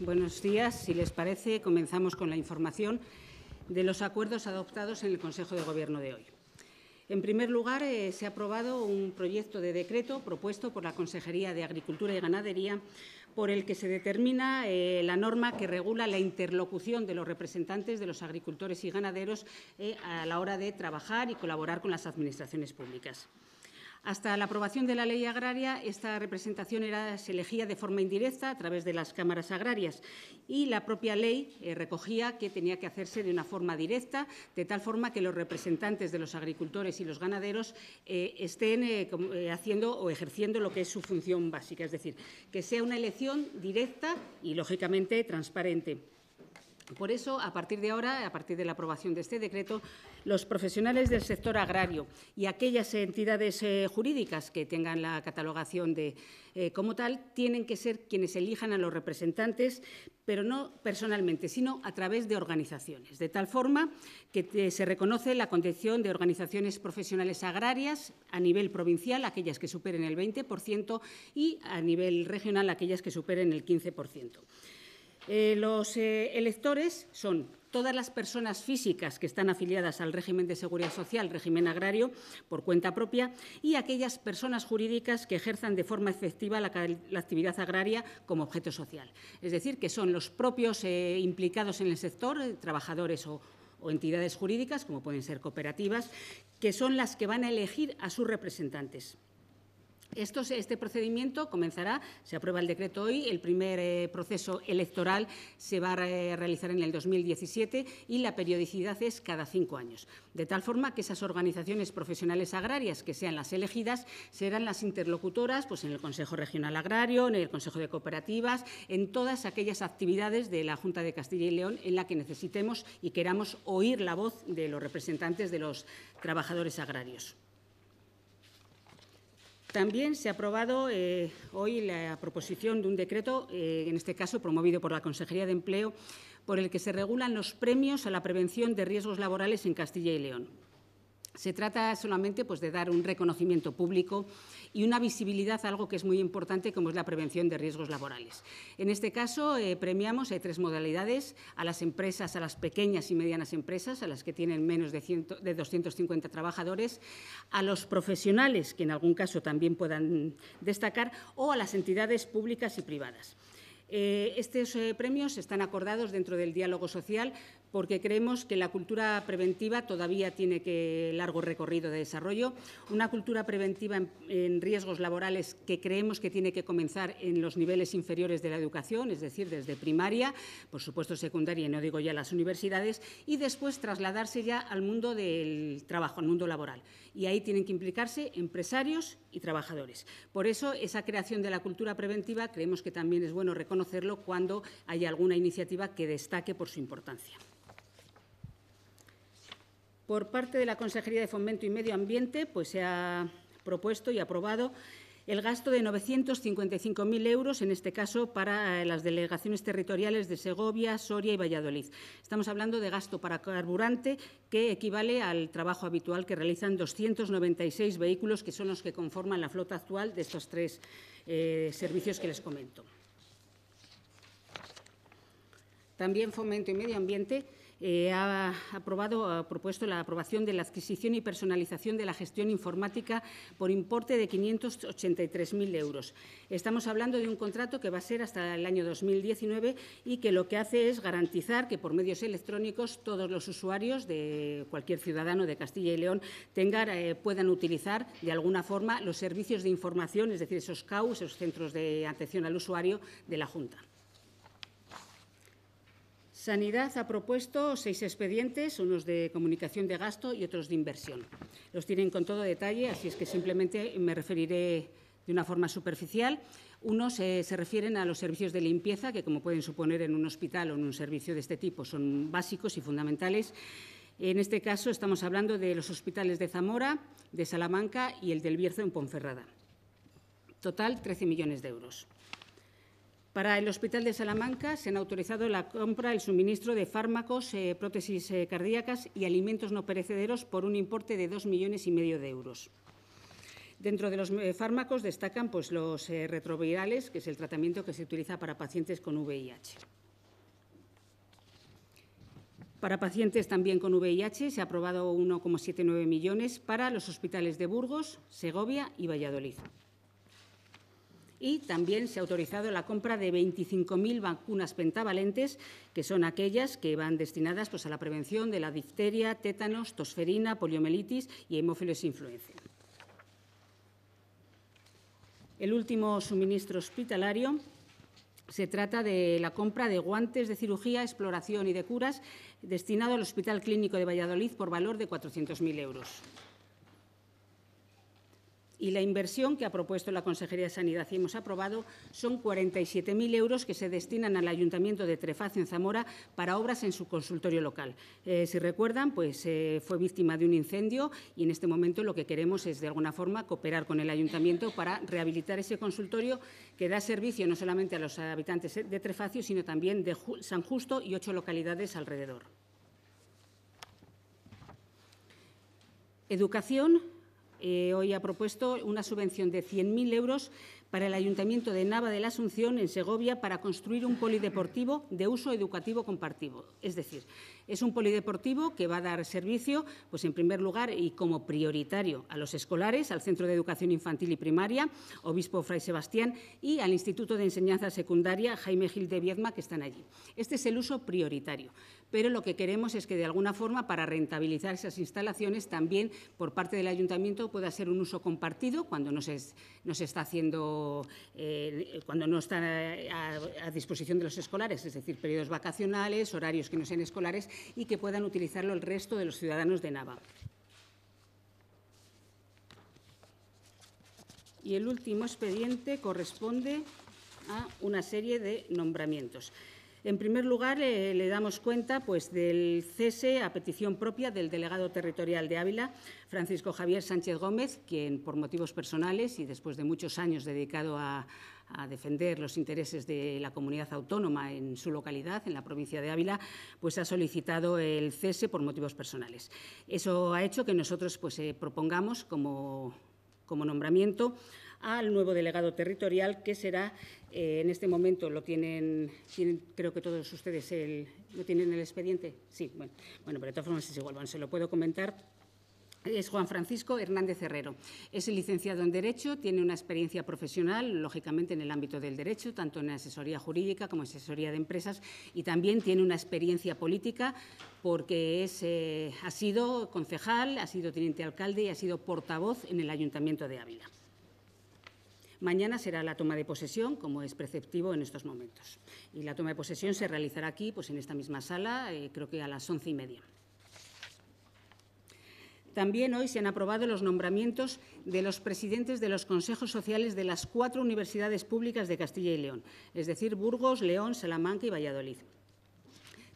Buenos días. Si les parece, comenzamos con la información de los acuerdos adoptados en el Consejo de Gobierno de hoy. En primer lugar, eh, se ha aprobado un proyecto de decreto propuesto por la Consejería de Agricultura y Ganadería por el que se determina eh, la norma que regula la interlocución de los representantes de los agricultores y ganaderos eh, a la hora de trabajar y colaborar con las administraciones públicas. Hasta la aprobación de la ley agraria, esta representación era, se elegía de forma indirecta a través de las cámaras agrarias y la propia ley eh, recogía que tenía que hacerse de una forma directa, de tal forma que los representantes de los agricultores y los ganaderos eh, estén eh, haciendo o ejerciendo lo que es su función básica, es decir, que sea una elección directa y, lógicamente, transparente. Por eso, a partir de ahora, a partir de la aprobación de este decreto, los profesionales del sector agrario y aquellas entidades eh, jurídicas que tengan la catalogación de, eh, como tal tienen que ser quienes elijan a los representantes, pero no personalmente, sino a través de organizaciones, de tal forma que eh, se reconoce la condición de organizaciones profesionales agrarias a nivel provincial, aquellas que superen el 20%, y a nivel regional, aquellas que superen el 15%. Eh, los eh, electores son todas las personas físicas que están afiliadas al régimen de seguridad social, régimen agrario, por cuenta propia, y aquellas personas jurídicas que ejerzan de forma efectiva la, actividad agraria como objeto social. Es decir, que son los propios eh, implicados en el sector, trabajadores o entidades jurídicas, como pueden ser cooperativas, que son las que van a elegir a sus representantes este procedimiento comenzará, se aprueba el decreto hoy, el primer eh, proceso electoral se va a realizar en el 2017 y la periodicidad es cada cinco años, de tal forma que esas organizaciones profesionales agrarias que sean las elegidas serán las interlocutoras pues, en el Consejo Regional Agrario, en el Consejo de Cooperativas, en todas aquellas actividades de la Junta de Castilla y León en la que necesitemos y queramos oír la voz de los representantes de los trabajadores agrarios. También se ha aprobado eh, hoy la proposición de un decreto, eh, en este caso promovido por la Consejería de Empleo, por el que se regulan los premios a la prevención de riesgos laborales en Castilla y León. Se trata solamente pues, de dar un reconocimiento público y una visibilidad a algo que es muy importante, como es la prevención de riesgos laborales. En este caso, eh, premiamos, hay tres modalidades, a las empresas, a las pequeñas y medianas empresas, a las que tienen menos de, 250 trabajadores, a los profesionales, que en algún caso también puedan destacar, o a las entidades públicas y privadas. Eh, estos eh, premios están acordados dentro del diálogo social porque creemos que la cultura preventiva todavía tiene que largo recorrido de desarrollo, una cultura preventiva en, riesgos laborales que creemos que tiene que comenzar en los niveles inferiores de la educación, es decir, desde primaria, por supuesto secundaria y no digo ya las universidades, y después trasladarse ya al mundo del trabajo, al mundo laboral. Y ahí tienen que implicarse empresarios y trabajadores. Por eso, esa creación de la cultura preventiva creemos que también es bueno reconocerlo cuando hay alguna iniciativa que destaque por su importancia. Por parte de la Consejería de Fomento y Medio Ambiente, pues se ha propuesto y aprobado el gasto de 955.000 euros, en este caso, para eh, las delegaciones territoriales de Segovia, Soria y Valladolid. Estamos hablando de gasto para carburante que equivale al trabajo habitual que realizan 296 vehículos, que son los que conforman la flota actual de estos tres eh, servicios que les comento. También Fomento y Medio Ambiente eh, ha, aprobado, propuesto la aprobación de la adquisición y personalización de la gestión informática por importe de 583.000 euros. Estamos hablando de un contrato que va a ser hasta el año 2019 y que lo que hace es garantizar que por medios electrónicos todos los usuarios de cualquier ciudadano de Castilla y León eh, puedan utilizar de alguna forma los servicios de información, es decir, esos CAU, esos centros de atención al usuario de la Junta. Sanidad ha propuesto seis expedientes, unos de comunicación de gasto y otros de inversión. Los tienen con todo detalle, así es que simplemente me referiré de una forma superficial. Unos eh, se refieren a los servicios de limpieza, que como pueden suponer en un hospital o en un servicio de este tipo son básicos y fundamentales. En este caso estamos hablando de los hospitales de Zamora, de Salamanca y el del Bierzo en Ponferrada. Total, 13 millones de euros. Para el Hospital de Salamanca se han autorizado la compra, el suministro de fármacos, eh, prótesis eh, cardíacas y alimentos no perecederos por un importe de dos millones y medio de euros. Dentro de los eh, fármacos destacan pues, los retrovirales, que es el tratamiento que se utiliza para pacientes con VIH. Para pacientes también con VIH se ha aprobado 1,79 millones para los hospitales de Burgos, Segovia y Valladolid y también se ha autorizado la compra de 25.000 vacunas pentavalentes, que son aquellas que van destinadas pues, a la prevención de la difteria, tétanos, tosferina, poliomielitis y hemófilos influenza. El último suministro hospitalario se trata de la compra de guantes de cirugía, exploración y de curas destinado al Hospital Clínico de Valladolid por valor de 400.000 euros y la inversión que ha propuesto la Consejería de Sanidad y hemos aprobado son 47.000 euros que se destinan al Ayuntamiento de Trefacio en Zamora para obras en su consultorio local. Eh, si recuerdan, pues eh, fue víctima de un incendio y en este momento lo que queremos es, de alguna forma, cooperar con el Ayuntamiento para rehabilitar ese consultorio que da servicio no solamente a los habitantes de Trefacio, sino también de San Justo y ocho localidades alrededor. Educación eh, hoy ha propuesto una subvención de 100.000 euros para el Ayuntamiento de Nava de la Asunción, en Segovia, para construir un polideportivo de uso educativo compartido. Es decir, es un polideportivo que va a dar servicio, pues en primer lugar y como prioritario, a los escolares, al Centro de Educación Infantil y Primaria, Obispo Fray Sebastián, y al Instituto de Enseñanza Secundaria Jaime Gil de Viedma, que están allí. Este es el uso prioritario pero lo que queremos es que de alguna forma para rentabilizar esas instalaciones también por parte del ayuntamiento pueda ser un uso compartido cuando no se, está haciendo, eh, cuando no está a, disposición de los escolares, es decir, periodos vacacionales, horarios que no sean escolares y que puedan utilizarlo el resto de los ciudadanos de Nava. Y el último expediente corresponde a una serie de nombramientos. En primer lugar, le damos cuenta pues, del cese a petición propia del delegado territorial de Ávila, Francisco Javier Sánchez Gómez, quien por motivos personales y después de muchos años dedicado a, defender los intereses de la comunidad autónoma en su localidad, en la provincia de Ávila, pues ha solicitado el cese por motivos personales. Eso ha hecho que nosotros pues, eh, propongamos como, como nombramiento al nuevo delegado territorial, que será, eh, en este momento lo tienen, creo que todos ustedes lo tienen el expediente. Sí, bueno, pero de todas formas es igual, se lo puedo comentar es Juan Francisco Hernández Herrero. Es licenciado en Derecho, tiene una experiencia profesional, lógicamente, en el ámbito del derecho, tanto en asesoría jurídica como en asesoría de empresas, y también tiene una experiencia política porque es, eh, ha sido concejal, ha sido teniente alcalde y ha sido portavoz en el Ayuntamiento de Ávila. Mañana será la toma de posesión, como es preceptivo en estos momentos. Y la toma de posesión se realizará aquí, pues en esta misma sala, eh, creo que a las once y media. También hoy se han aprobado los nombramientos de los presidentes de los consejos sociales de las cuatro universidades públicas de Castilla y León, es decir, Burgos, León, Salamanca y Valladolid.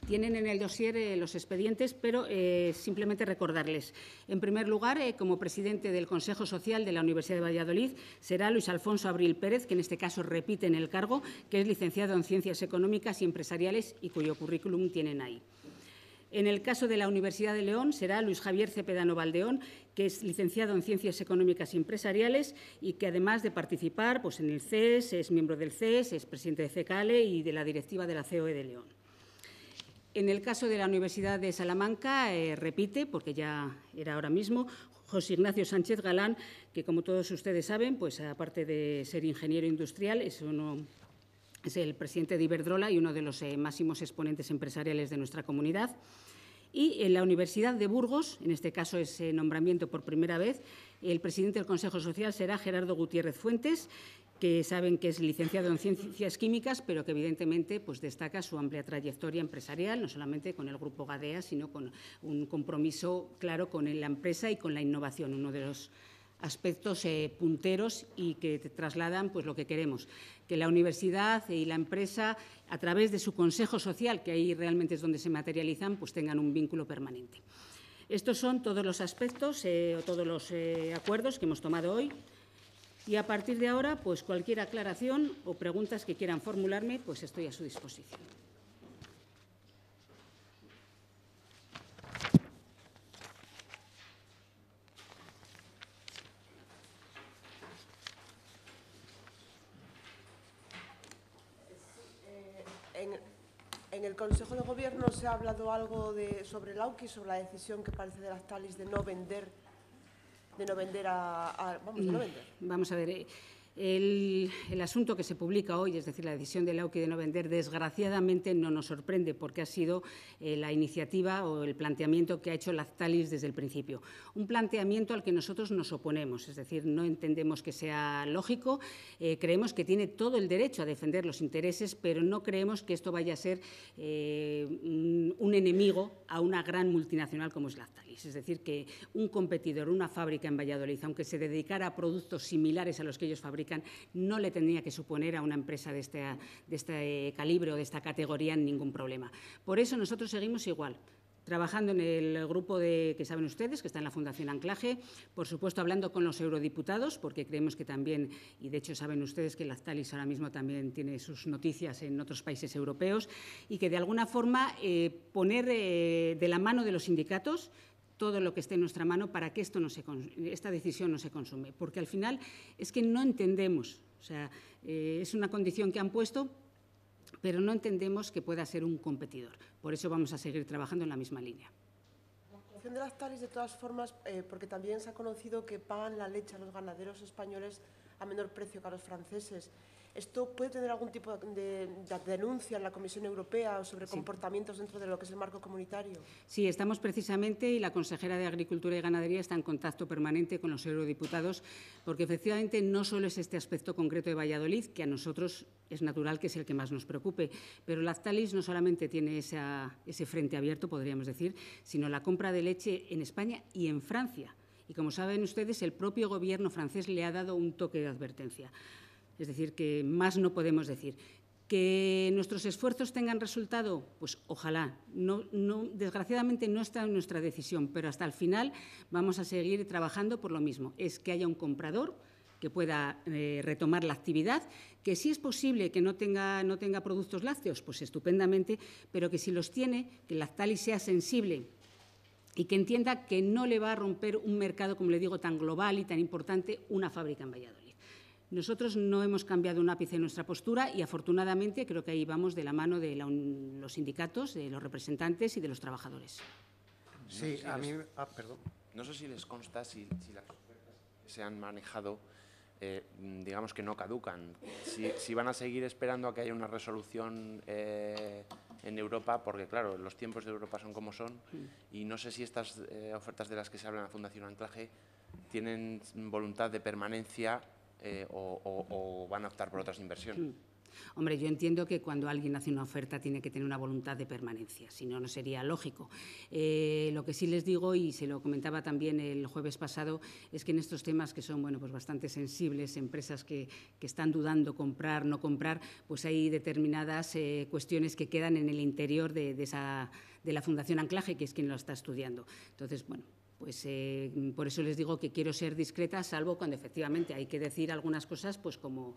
Tienen en el dossier eh, los expedientes, pero eh, simplemente recordarles. En primer lugar, eh, como presidente del Consejo Social de la Universidad de Valladolid, será Luis Alfonso Abril Pérez, que en este caso repite en el cargo, que es licenciado en Ciencias Económicas y Empresariales y cuyo currículum tienen ahí. En el caso de la Universidad de León será Luis Javier Cepedano Valdeón, que es licenciado en Ciencias Económicas y Empresariales y que además de participar pues, en el CES, es miembro del CES, es presidente de CECALE e y de la directiva de la COE de León. En el caso de la Universidad de Salamanca, eh, repite, porque ya era ahora mismo, José Ignacio Sánchez Galán, que como todos ustedes saben, pues aparte de ser ingeniero industrial, es el presidente de Iberdrola y uno de los eh, máximos exponentes empresariales de nuestra comunidad y en la Universidad de Burgos, en este caso ese nombramiento por primera vez, el presidente del Consejo Social será Gerardo Gutiérrez Fuentes, que saben que es licenciado en Ciencias Químicas, pero que evidentemente pues, destaca su amplia trayectoria empresarial, no solamente con el grupo Gadea, sino con un compromiso claro con la empresa y con la innovación, uno de los aspectos eh, punteros y que trasladan pues, lo que queremos, que la universidad y la empresa, a través de su consejo social, que ahí realmente es donde se materializan, pues tengan un vínculo permanente. Estos son todos los aspectos eh, o todos los eh, acuerdos que hemos tomado hoy. Y a partir de ahora, pues cualquier aclaración o preguntas que quieran formularme, pues estoy a su disposición. en el Consejo de Gobierno se ha hablado algo de, sobre el AUKI, sobre la decisión que parece de las TALIS de no vender de no vender a, vamos, mm, vender. Vamos a ver, eh, el, asunto que se publica hoy, es decir, la decisión de Lauki de no vender, desgraciadamente no nos sorprende porque ha sido eh, la iniciativa o el planteamiento que ha hecho Lactalis desde el principio. Un planteamiento al que nosotros nos oponemos, es decir, no entendemos que sea lógico, eh, creemos que tiene todo el derecho a defender los intereses, pero no creemos que esto vaya a ser eh, un enemigo a una gran multinacional como es Lactalis. Es decir, que un competidor, una fábrica en Valladolid, aunque se dedicara a productos similares a los que ellos fabrican, no le tendría que suponer a una empresa de este, de este calibre o de esta categoría ningún problema. Por eso nosotros seguimos igual trabajando en el grupo de, que saben ustedes, que está en la Fundación Anclaje, por supuesto hablando con los eurodiputados, porque creemos que también, y de hecho saben ustedes que la Lactalis ahora mismo también tiene sus noticias en otros países europeos, y que de alguna forma eh, poner eh, de la mano de los sindicatos, todo lo que esté en nuestra mano para que esto no se, esta decisión no se consume. Porque al final es que no entendemos, o sea, eh, es una condición que han puesto, pero no entendemos que pueda ser un competidor. Por eso vamos a seguir trabajando en la misma línea. La de las talis, de todas formas, eh, porque también se ha conocido que pagan la leche a los ganaderos españoles a menor precio que a los franceses. ¿Esto puede tener algún tipo de, denuncia en la Comisión Europea sobre comportamientos dentro de lo que es el marco comunitario? Sí, estamos precisamente y la consejera de Agricultura y Ganadería está en contacto permanente con los eurodiputados porque efectivamente no solo es este aspecto concreto de Valladolid, que a nosotros es natural que es el que más nos preocupe, pero Lactalis no solamente tiene ese frente abierto, podríamos decir, sino la compra de leche en España y en Francia. Y como saben ustedes, el propio gobierno francés le ha dado un toque de advertencia. Es decir, que más no podemos decir. ¿Que nuestros esfuerzos tengan resultado? Pues ojalá. No, desgraciadamente no está en nuestra decisión, pero hasta el final vamos a seguir trabajando por lo mismo. Es que haya un comprador que pueda eh, retomar la actividad, que si es posible que no tenga, no tenga productos lácteos, pues estupendamente, pero que si los tiene, que el lactalis sea sensible y que entienda que no le va a romper un mercado, como le digo, tan global y tan importante una fábrica en Valladolid. Nosotros no hemos cambiado un ápice en nuestra postura y, afortunadamente, creo que ahí vamos de la mano de los sindicatos, de los representantes y de los trabajadores. Sí, a mí… Ah, perdón. No sé si les consta si, las ofertas se han manejado, eh, digamos que no caducan. Si, van a seguir esperando a que haya una resolución eh, en Europa, porque claro, los tiempos de Europa son como son, mm. y no sé si estas eh, ofertas de las que se habla en la Fundación Anclaje tienen voluntad de permanencia eh, o, van a optar por otras inversiones. Mm. Hombre, yo entiendo que cuando alguien hace una oferta tiene que tener una voluntad de permanencia, si no, no sería lógico. Eh, lo que sí les digo, y se lo comentaba también el jueves pasado, es que en estos temas que son bueno, pues bastante sensibles, empresas que, están dudando comprar, no comprar, pues hay determinadas eh, cuestiones que quedan en el interior de, de, esa, de la Fundación Anclaje, que es quien lo está estudiando. Entonces, bueno, pues eh, por eso les digo que quiero ser discreta, salvo cuando efectivamente hay que decir algunas cosas, pues como,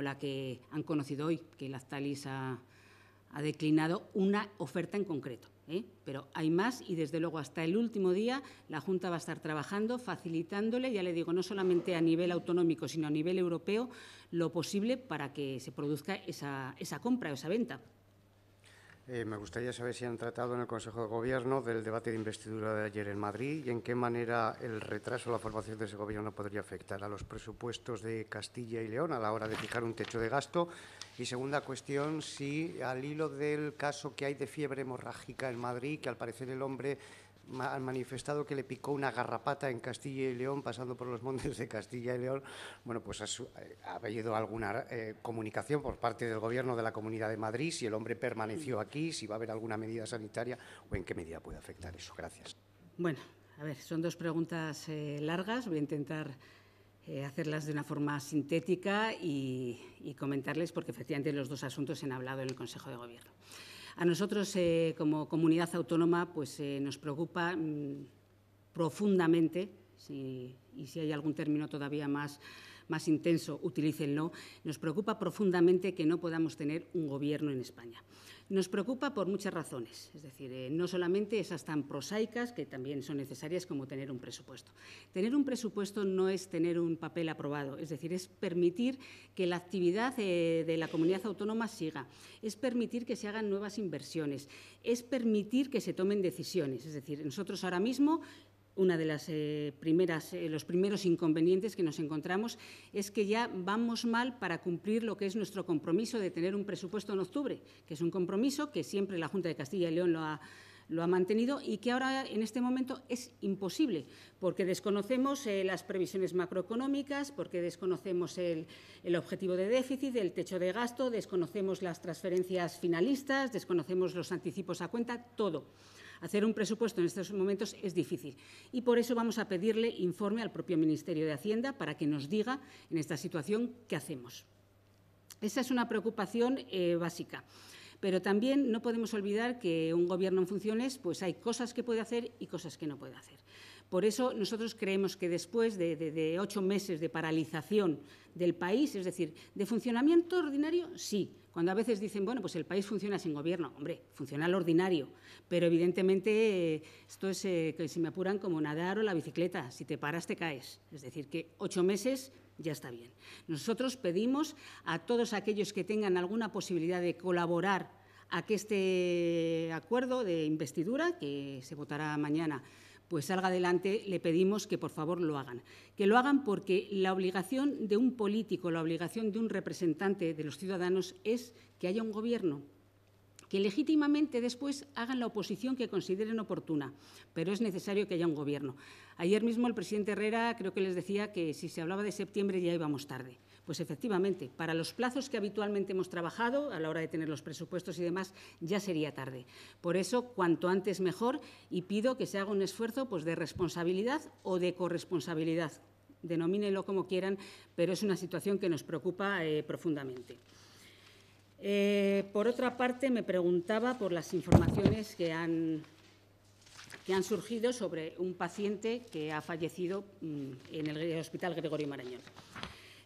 la que han conocido hoy, que la ha, ha declinado una oferta en concreto. ¿eh? Pero hay más y, desde luego, hasta el último día la Junta va a estar trabajando, facilitándole, ya le digo, no solamente a nivel autonómico, sino a nivel europeo, lo posible para que se produzca esa, esa compra o esa venta. Eh, me gustaría saber si han tratado en el Consejo de Gobierno del debate de investidura de ayer en Madrid y en qué manera el retraso de la formación de ese gobierno podría afectar a los presupuestos de Castilla y León a la hora de fijar un techo de gasto. Y segunda cuestión, si al hilo del caso que hay de fiebre hemorrágica en Madrid, que al parecer el hombre han manifestado que le picó una garrapata en Castilla y León, pasando por los montes de Castilla y León. Bueno, pues ha, eh, habido alguna eh, comunicación por parte del Gobierno de la Comunidad de Madrid, si el hombre permaneció aquí, si va a haber alguna medida sanitaria o en qué medida puede afectar eso. Gracias. Bueno, a ver, son dos preguntas eh, largas. Voy a intentar hacerlas de una forma sintética y comentarles, porque efectivamente los dos asuntos se han hablado en el Consejo de Gobierno. A nosotros, eh, como comunidad autónoma, pues eh, nos preocupa mm, profundamente, y si hay algún término todavía más, más intenso, utilícenlo, nos preocupa profundamente que no podamos tener un gobierno en España. Nos preocupa por muchas razones, es decir, eh, no solamente esas tan prosaicas que también son necesarias como tener un presupuesto. Tener un presupuesto no es tener un papel aprobado, es decir, es permitir que la actividad eh, de la comunidad autónoma siga, es permitir que se hagan nuevas inversiones, es permitir que se tomen decisiones, es decir, nosotros ahora mismo una de las eh, primeras, eh, los primeros inconvenientes que nos encontramos es que ya vamos mal para cumplir lo que es nuestro compromiso de tener un presupuesto en octubre, que es un compromiso que siempre la Junta de Castilla y León lo ha, mantenido y que ahora en este momento es imposible, porque desconocemos eh, las previsiones macroeconómicas, porque desconocemos el, objetivo de déficit, el techo de gasto, desconocemos las transferencias finalistas, desconocemos los anticipos a cuenta, todo. Hacer un presupuesto en estos momentos es difícil y por eso vamos a pedirle informe al propio Ministerio de Hacienda para que nos diga en esta situación qué hacemos. Esa es una preocupación eh, básica. Pero también no podemos olvidar que un gobierno en funciones, pues hay cosas que puede hacer y cosas que no puede hacer. Por eso nosotros creemos que después de ocho meses de paralización del país, es decir, de funcionamiento ordinario, sí, cuando a veces dicen, bueno, pues el país funciona sin gobierno, hombre, funciona al ordinario, pero evidentemente eh, esto es, eh, que si me apuran, como nadar o la bicicleta, si te paras te caes. Es decir, que ocho meses ya está bien. Nosotros pedimos a todos aquellos que tengan alguna posibilidad de colaborar a que este acuerdo de investidura, que se votará mañana, pues salga adelante, le pedimos que por favor lo hagan. Que lo hagan porque la obligación de un político, la obligación de un representante de los ciudadanos es que haya un gobierno que legítimamente después hagan la oposición que consideren oportuna, pero es necesario que haya un gobierno. Ayer mismo el presidente Herrera creo que les decía que si se hablaba de septiembre ya íbamos tarde. Pues efectivamente, para los plazos que habitualmente hemos trabajado, a la hora de tener los presupuestos y demás, ya sería tarde. Por eso, cuanto antes mejor y pido que se haga un esfuerzo pues, de responsabilidad o de corresponsabilidad, denomínenlo como quieran, pero es una situación que nos preocupa eh, profundamente. Eh, por otra parte, me preguntaba por las informaciones que han, surgido sobre un paciente que ha fallecido mm, en el Hospital Gregorio Marañón.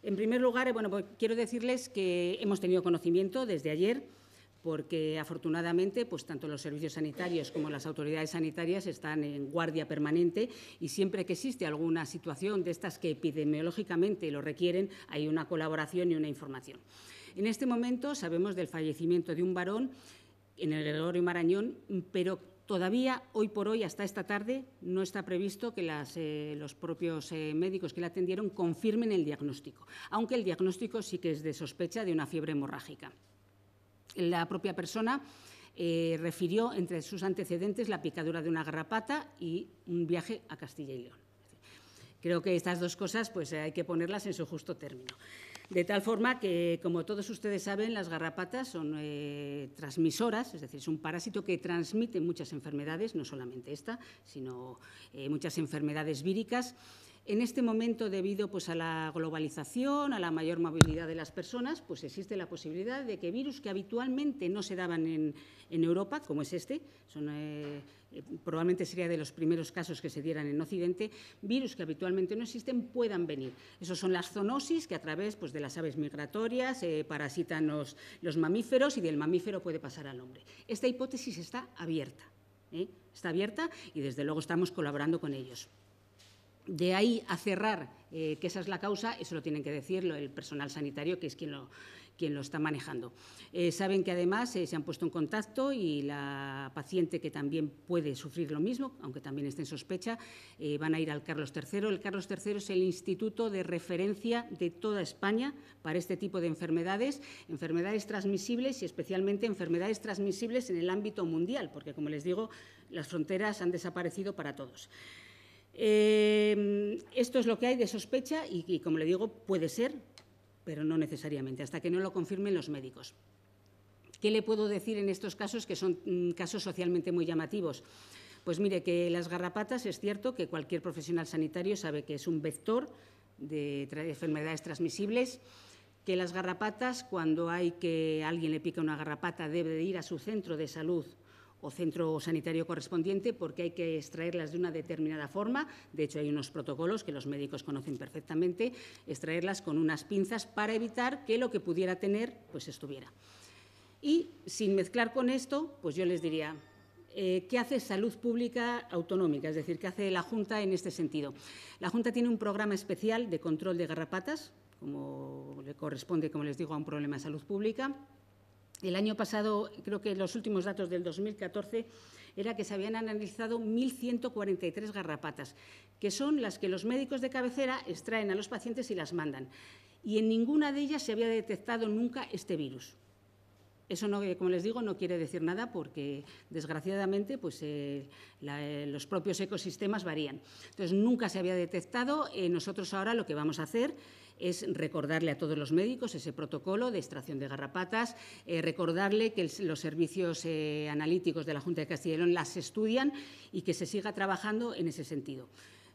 En primer lugar, eh, bueno, pues quiero decirles que hemos tenido conocimiento desde ayer porque afortunadamente pues tanto los servicios sanitarios como las autoridades sanitarias están en guardia permanente y siempre que existe alguna situación de estas que epidemiológicamente lo requieren hay una colaboración y una información. En este momento sabemos del fallecimiento de un varón en el Gregorio Marañón, pero Todavía, hoy por hoy, hasta esta tarde, no está previsto que eh, los propios eh, médicos que la atendieron confirmen el diagnóstico, aunque el diagnóstico sí que es de sospecha de una fiebre hemorrágica. La propia persona eh, refirió entre sus antecedentes la picadura de una garrapata y un viaje a Castilla y León. Creo que estas dos cosas pues, hay que ponerlas en su justo término. De tal forma que, como todos ustedes saben, las garrapatas son eh, transmisoras, es decir, es un parásito que transmite muchas enfermedades, no solamente esta, sino eh, muchas enfermedades víricas. En este momento, debido pues, a la globalización, a la mayor movilidad de las personas, pues existe la posibilidad de que virus que habitualmente no se daban en, Europa, como es este, son, eh, eh, probablemente sería de los primeros casos que se dieran en Occidente, virus que habitualmente no existen puedan venir. Esos son las zoonosis que a través pues, de las aves migratorias eh, parasitan los, mamíferos y del mamífero puede pasar al hombre. Esta hipótesis está abierta. Está abierta y desde luego estamos colaborando con ellos de ahí a cerrar eh, que esa es la causa, eso lo tienen que decir el personal sanitario, que es quien lo, está manejando. Eh, saben que además eh, se han puesto en contacto y la paciente que también puede sufrir lo mismo, aunque también esté en sospecha, van a ir al Carlos III. El Carlos III es el instituto de referencia de toda España para este tipo de enfermedades, enfermedades transmisibles y especialmente enfermedades transmisibles en el ámbito mundial, porque como les digo, las fronteras han desaparecido para todos. Em, esto es lo que hay de sospecha y, como le digo, puede ser, pero no necesariamente, hasta que no lo confirmen los médicos. ¿Qué le puedo decir en estos casos que son mm, casos socialmente muy llamativos? Pues mire, que las garrapatas es cierto que cualquier profesional sanitario sabe que es un vector de enfermedades transmisibles, que las garrapatas, cuando hay que alguien le pica una garrapata, debe de ir a su centro de salud o centro sanitario correspondiente porque hay que extraerlas de una determinada forma. De hecho, hay unos protocolos que los médicos conocen perfectamente, extraerlas con unas pinzas para evitar que lo que pudiera tener pues estuviera. Y sin mezclar con esto, pues yo les diría, eh, ¿qué hace Salud Pública Autonómica? Es decir, ¿qué hace la Junta en este sentido? La Junta tiene un programa especial de control de garrapatas, como le corresponde, como les digo, a un problema de salud pública el año pasado, creo que los últimos datos del 2014, era que se habían analizado 1.143 garrapatas, que son las que los médicos de cabecera extraen a los pacientes y las mandan. Y en ninguna de ellas se había detectado nunca este virus. Eso, no, eh, como les digo, no quiere decir nada porque, desgraciadamente, pues, eh, eh, los propios ecosistemas varían. Entonces, nunca se había detectado. nosotros ahora lo que vamos a hacer es recordarle a todos los médicos ese protocolo de extracción de garrapatas, eh, recordarle que los servicios eh, analíticos de la Junta de Castilla las estudian y que se siga trabajando en ese sentido.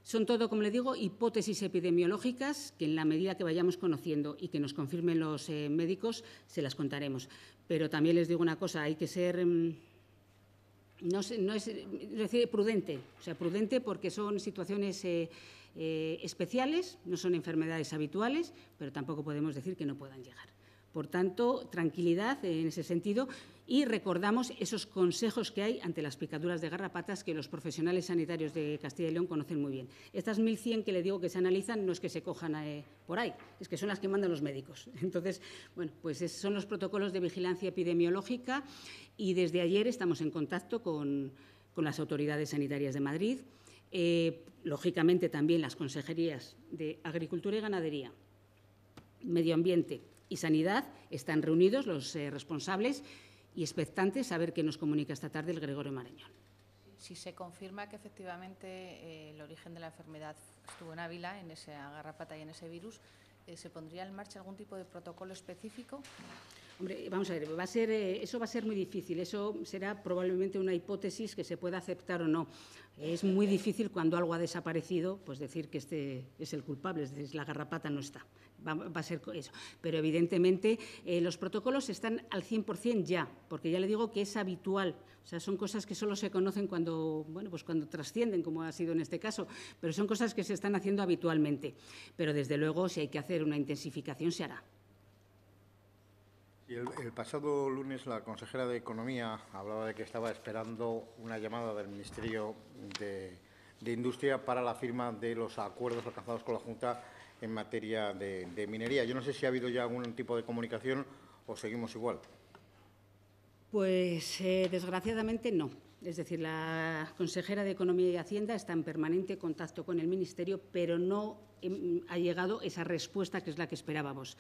Son todo, como le digo, hipótesis epidemiológicas que en la medida que vayamos conociendo y que nos confirmen los eh, médicos, se las contaremos. Pero también les digo una cosa, hay que ser... Mm, no decir, prudente, o sea, prudente porque son situaciones eh, especiales, no son enfermedades habituales, pero tampoco podemos decir que no puedan llegar. Por tanto, tranquilidad en ese sentido y recordamos esos consejos que hay ante las picaduras de garrapatas que los profesionales sanitarios de Castilla y León conocen muy bien. Estas 1.100 que le digo que se analizan no es que se cojan eh, por ahí, es que son las que mandan los médicos. Entonces, bueno, pues son los protocolos de vigilancia epidemiológica y desde ayer estamos en contacto con las autoridades sanitarias de Madrid eh, lógicamente también las consejerías de Agricultura y Ganadería, Medio Ambiente y Sanidad están reunidos los eh, responsables y expectantes a ver qué nos comunica esta tarde el Gregorio Marañón. Si se confirma que efectivamente eh, el origen de la enfermedad estuvo en Ávila, en esa garrapata y en ese virus, ¿se pondría en marcha algún tipo de protocolo específico? Hombre, vamos a ver, va a ser, eh, eso va a ser muy difícil. Eso será probablemente una hipótesis que se pueda aceptar o no. Es muy difícil cuando algo ha desaparecido, pues decir que este es el culpable, es decir, la garrapata no está. Va, a ser eso. Pero evidentemente eh, los protocolos están al 100% ya, porque ya le digo que es habitual. O sea, son cosas que solo se conocen cuando, bueno, pues cuando trascienden, como ha sido en este caso, pero son cosas que se están haciendo habitualmente. Pero desde luego, si hay que hacer una intensificación, se hará el, pasado lunes la consejera de Economía hablaba de que estaba esperando una llamada del Ministerio de, Industria para la firma de los acuerdos alcanzados con la Junta en materia de, minería. Yo no sé si ha habido ya algún tipo de comunicación o seguimos igual. Pues, eh, desgraciadamente, no. Es decir, la consejera de Economía y Hacienda está en permanente contacto con el Ministerio, pero no em, ha llegado esa respuesta que es la que esperábamos.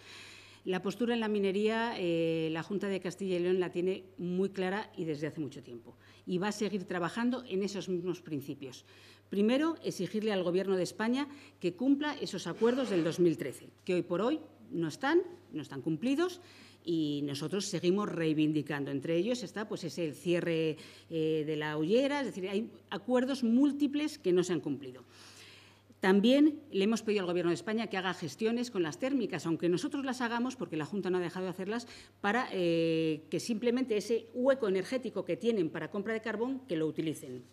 La postura en la minería, eh, la Junta de Castilla y León la tiene muy clara y desde hace mucho tiempo. Y va a seguir trabajando en esos mismos principios. Primero, exigirle al Gobierno de España que cumpla esos acuerdos del 2013, que hoy por hoy no están, no están cumplidos y nosotros seguimos reivindicando. Entre ellos está pues, ese el cierre eh, de la hollera, es decir, hay acuerdos múltiples que no se han cumplido. También le hemos pedido al Gobierno de España que haga gestiones con las térmicas, aunque nosotros las hagamos, porque la Junta no ha dejado de hacerlas, para eh, que simplemente ese hueco energético que tienen para compra de carbón, que lo utilicen.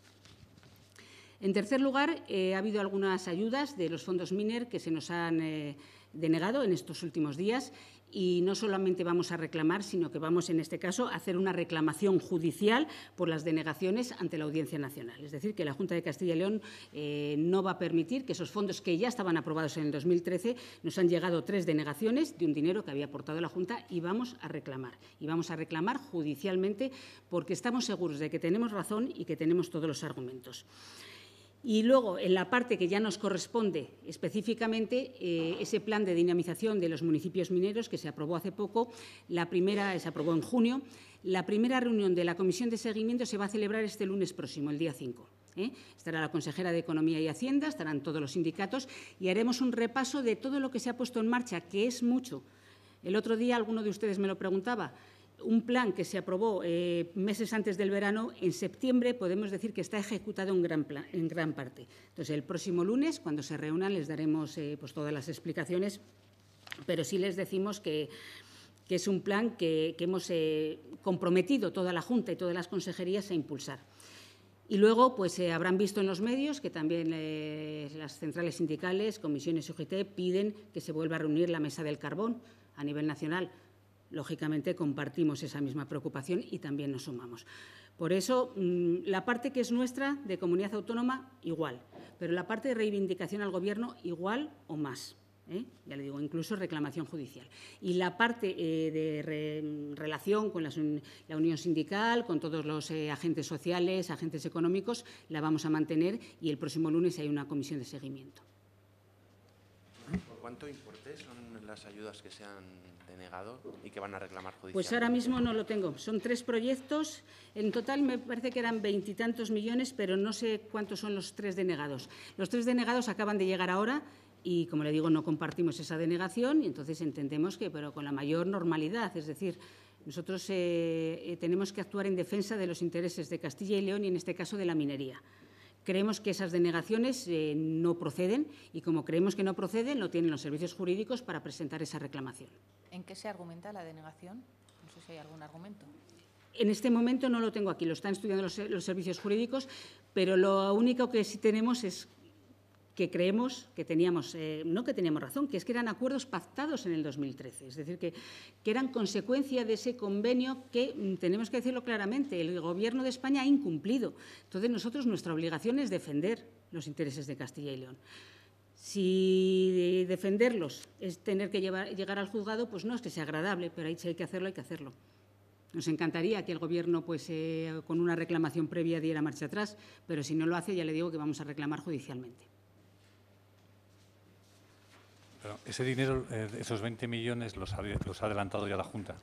En tercer lugar, eh, ha habido algunas ayudas de los fondos MINER que se nos han eh, denegado en estos últimos días y no solamente vamos a reclamar, sino que vamos, en este caso, a hacer una reclamación judicial por las denegaciones ante la Audiencia Nacional. Es decir, que la Junta de Castilla y León eh, no va a permitir que esos fondos que ya estaban aprobados en el 2013 nos han llegado tres denegaciones de un dinero que había aportado la Junta y vamos a reclamar. Y vamos a reclamar judicialmente porque estamos seguros de que tenemos razón y que tenemos todos los argumentos. Y luego, en la parte que ya nos corresponde específicamente, eh, ese plan de dinamización de los municipios mineros que se aprobó hace poco, la primera se aprobó en junio, la primera reunión de la comisión de seguimiento se va a celebrar este lunes próximo, el día 5. ¿eh? Estará la consejera de Economía y Hacienda, estarán todos los sindicatos y haremos un repaso de todo lo que se ha puesto en marcha, que es mucho. El otro día alguno de ustedes me lo preguntaba un plan que se aprobó eh, meses antes del verano, en septiembre podemos decir que está ejecutado en gran, parte. Entonces, el próximo lunes, cuando se reúnan, les daremos eh, pues, todas las explicaciones, pero sí les decimos que, es un plan que, hemos eh, comprometido toda la Junta y todas las consejerías a impulsar. Y luego, pues habrán visto en los medios que también las centrales sindicales, comisiones UGT, piden que se vuelva a reunir la mesa del carbón a nivel nacional lógicamente compartimos esa misma preocupación y también nos sumamos. Por eso, mm, la parte que es nuestra de comunidad autónoma, igual, pero la parte de reivindicación al Gobierno, igual o más. ¿eh? Ya le digo, incluso reclamación judicial. Y la parte eh, de relación con la unión sindical, con todos los eh, agentes sociales, agentes económicos, la vamos a mantener y el próximo lunes hay una comisión de seguimiento. ¿Por cuánto importe son las ayudas que se y que van a reclamar Pues ahora mismo no lo tengo. Son tres proyectos. En total me parece que eran veintitantos millones, pero no sé cuántos son los tres denegados. Los tres denegados acaban de llegar ahora y, como le digo, no compartimos esa denegación y entonces entendemos que, pero con la mayor normalidad, es decir, nosotros eh, eh, tenemos que actuar en defensa de los intereses de Castilla y León y, en este caso, de la minería. Creemos que esas denegaciones eh, no proceden y como creemos que no proceden, no tienen los servicios jurídicos para presentar esa reclamación. ¿En qué se argumenta la denegación? No sé si hay algún argumento. En este momento no lo tengo aquí, lo están estudiando los servicios jurídicos, pero lo único que sí tenemos es que creemos que teníamos, eh, no que teníamos razón, que es que eran acuerdos pactados en el 2013, es decir, que, eran consecuencia de ese convenio que, mm, tenemos que decirlo claramente, el Gobierno de España ha incumplido. Entonces, nosotros nuestra obligación es defender los intereses de Castilla y León. Si eh, defenderlos es tener que llegar al juzgado, pues no es que sea agradable, pero ahí hay que hacerlo, hay que hacerlo. Nos encantaría que el Gobierno, pues, eh, con una reclamación previa, diera marcha atrás, pero si no lo hace, ya le digo que vamos a reclamar judicialmente ese dinero, eh, esos 20 millones, los ha, los ha adelantado ya la Junta.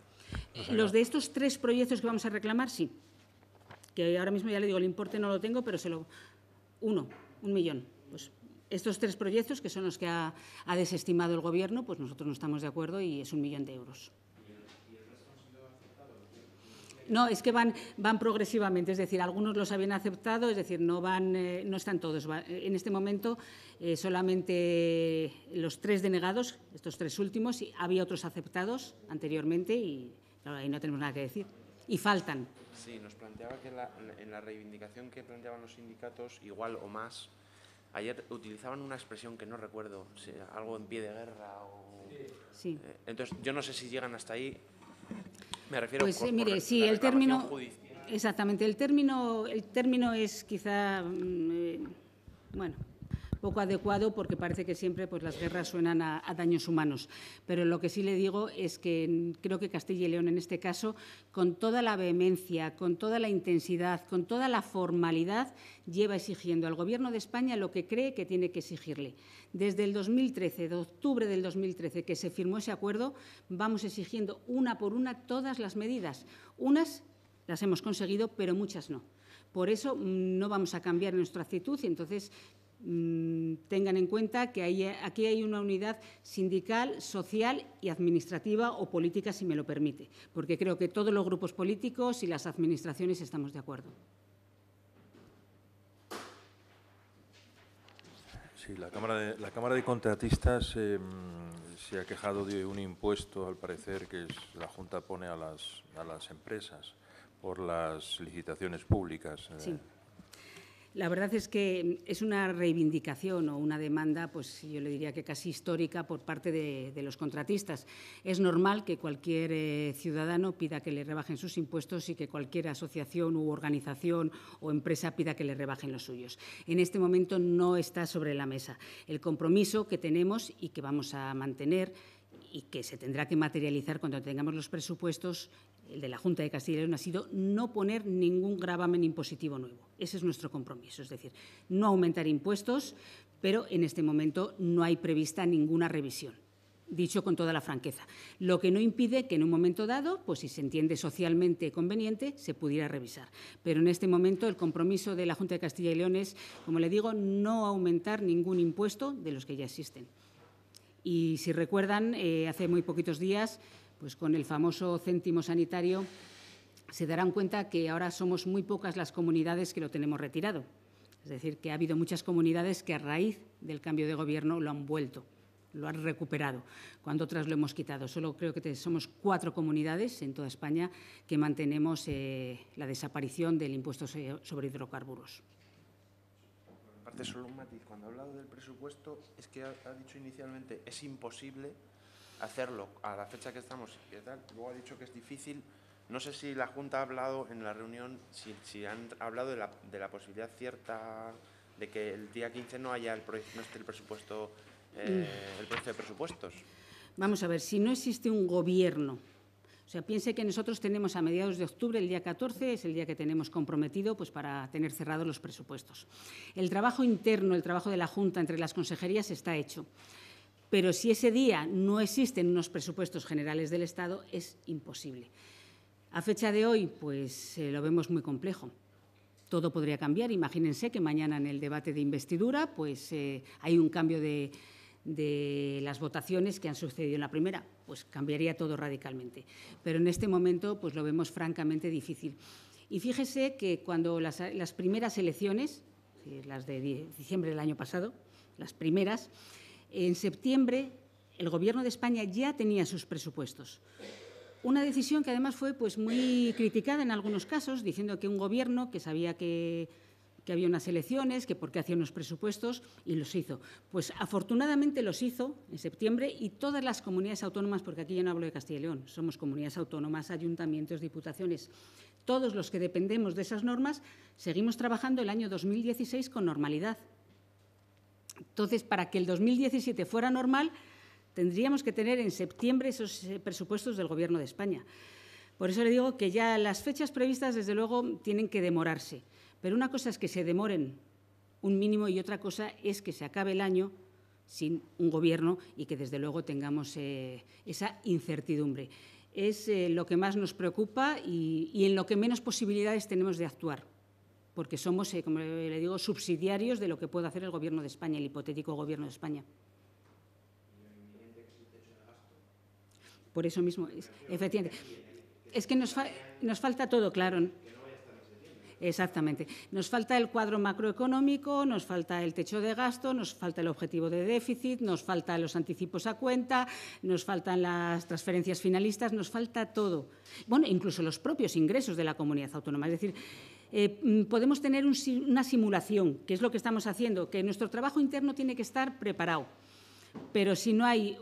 Eh, los, de estos tres proyectos que vamos a reclamar, sí. Que ahora mismo ya le digo, el importe no lo tengo, pero se lo. Uno, un millón. Pues estos tres proyectos, que son los que ha desestimado el Gobierno, pues nosotros no estamos de acuerdo y es un millón de euros. No, es que van, van progresivamente, es decir, algunos los habían aceptado, es decir, no, van, eh, no están todos. En este momento eh, solamente los tres denegados, estos tres últimos, había otros aceptados anteriormente y no tenemos nada que decir. Y faltan. Sí, nos planteaba que en la reivindicación que planteaban los sindicatos, igual o más, ayer utilizaban una expresión que no recuerdo, algo en pie de guerra o… Sí. Eh, entonces, yo no sé si llegan hasta ahí. Me refiero pues, eh, mire, sí, el término exactamente, el término el término es quizá mm, eh, bueno, poco adecuado porque parece que siempre pues, las guerras suenan a, daños humanos. Pero lo que sí le digo es que creo que Castilla y León en este caso, con toda la vehemencia, con toda la intensidad, con toda la formalidad, lleva exigiendo al Gobierno de España lo que cree que tiene que exigirle. Desde el 2013, de octubre del 2013, que se firmó ese acuerdo, vamos exigiendo una por una todas las medidas. Unas las hemos conseguido, pero muchas no. Por eso mm, no vamos a cambiar nuestra actitud y entonces Mm, tengan en cuenta que aquí hay una unidad sindical, social y administrativa o política, si me lo permite, porque creo que todos los grupos políticos y las administraciones estamos de acuerdo. Sí, la Cámara de, Contratistas em, se ha quejado de un impuesto, al parecer, que la Junta pone a las, empresas por las licitaciones públicas. Eh, la verdad es que es una reivindicación o una demanda, pues yo le diría que casi histórica por parte de, los contratistas. Es normal que cualquier eh, ciudadano pida que le rebajen sus impuestos y que cualquier asociación u organización o empresa pida que le rebajen los suyos. En este momento no está sobre la mesa. El compromiso que tenemos y que vamos a mantener y que se tendrá que materializar cuando tengamos los presupuestos el de la Junta de Castilla y León, ha sido no poner ningún gravamen impositivo nuevo. Ese es nuestro compromiso, es decir, no aumentar impuestos, pero en este momento no hay prevista ninguna revisión. Dicho con toda la franqueza, lo que no impide que en un momento dado, pues si se entiende socialmente conveniente, se pudiera revisar. Pero en este momento el compromiso de la Junta de Castilla y León es, como le digo, no aumentar ningún impuesto de los que ya existen. Y si recuerdan, eh, hace muy poquitos días pues con el famoso céntimo sanitario, se darán cuenta que ahora somos muy pocas las comunidades que lo tenemos retirado. Es decir, que ha habido muchas comunidades que a raíz del cambio de gobierno lo han vuelto, lo han recuperado, cuando otras lo hemos quitado. Solo creo que somos cuatro comunidades en toda España que mantenemos eh, la desaparición del impuesto sobre hidrocarburos. Aparte, solo un matiz. Cuando ha hablado del presupuesto, es que ha, dicho inicialmente es imposible hacerlo a la fecha que estamos tal. Luego ha dicho que es difícil. No sé si la Junta ha hablado en la reunión, si, han hablado de la, posibilidad cierta de que el día 15 no haya el esté el presupuesto, eh, el de presupuestos. Vamos a ver, si no existe un gobierno o sea, piense que nosotros tenemos a mediados de octubre, el día 14, es el día que tenemos comprometido pues, para tener cerrados los presupuestos. El trabajo interno, el trabajo de la Junta entre las consejerías está hecho pero si ese día no existen unos presupuestos generales del Estado, es imposible. A fecha de hoy, pues eh, lo vemos muy complejo. Todo podría cambiar. Imagínense que mañana en el debate de investidura, pues eh, hay un cambio de, las votaciones que han sucedido en la primera, pues cambiaría todo radicalmente. Pero en este momento, pues lo vemos francamente difícil. Y fíjese que cuando las, las primeras elecciones, eh, las de diciembre del año pasado, las primeras, en septiembre, el Gobierno de España ya tenía sus presupuestos. Una decisión que además fue pues, muy criticada en algunos casos, diciendo que un Gobierno que sabía que, había unas elecciones, que por qué hacía unos presupuestos, y los hizo. Pues afortunadamente los hizo en septiembre y todas las comunidades autónomas, porque aquí ya no hablo de Castilla y León, somos comunidades autónomas, ayuntamientos, diputaciones, todos los que dependemos de esas normas, seguimos trabajando el año 2016 con normalidad. Entonces, para que el 2017 fuera normal, tendríamos que tener en septiembre esos eh, presupuestos del Gobierno de España. Por eso le digo que ya las fechas previstas, desde luego, tienen que demorarse. Pero una cosa es que se demoren un mínimo y otra cosa es que se acabe el año sin un gobierno y que desde luego tengamos eh, esa incertidumbre. Es eh, lo que más nos preocupa y en lo que menos posibilidades tenemos de actuar porque somos, eh, como le digo, subsidiarios de lo que puede hacer el Gobierno de España, el hipotético Gobierno de España. Por eso mismo, es, efectivamente. Es que nos, nos falta todo, claro. Exactamente. Nos falta el cuadro macroeconómico, nos falta el techo de gasto, nos falta el objetivo de déficit, nos faltan los anticipos a cuenta, nos faltan las transferencias finalistas, nos falta todo. Bueno, incluso los propios ingresos de la comunidad autónoma. Es decir, eh, mm, podemos tener una simulación, que es lo que estamos haciendo, que nuestro trabajo interno tiene que estar preparado. Pero si no hay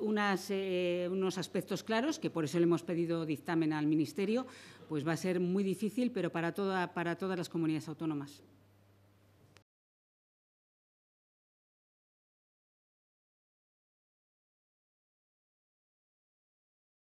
eh, unos aspectos claros, que por eso le hemos pedido dictamen al Ministerio, pues va a ser muy difícil, pero para todas las comunidades autónomas.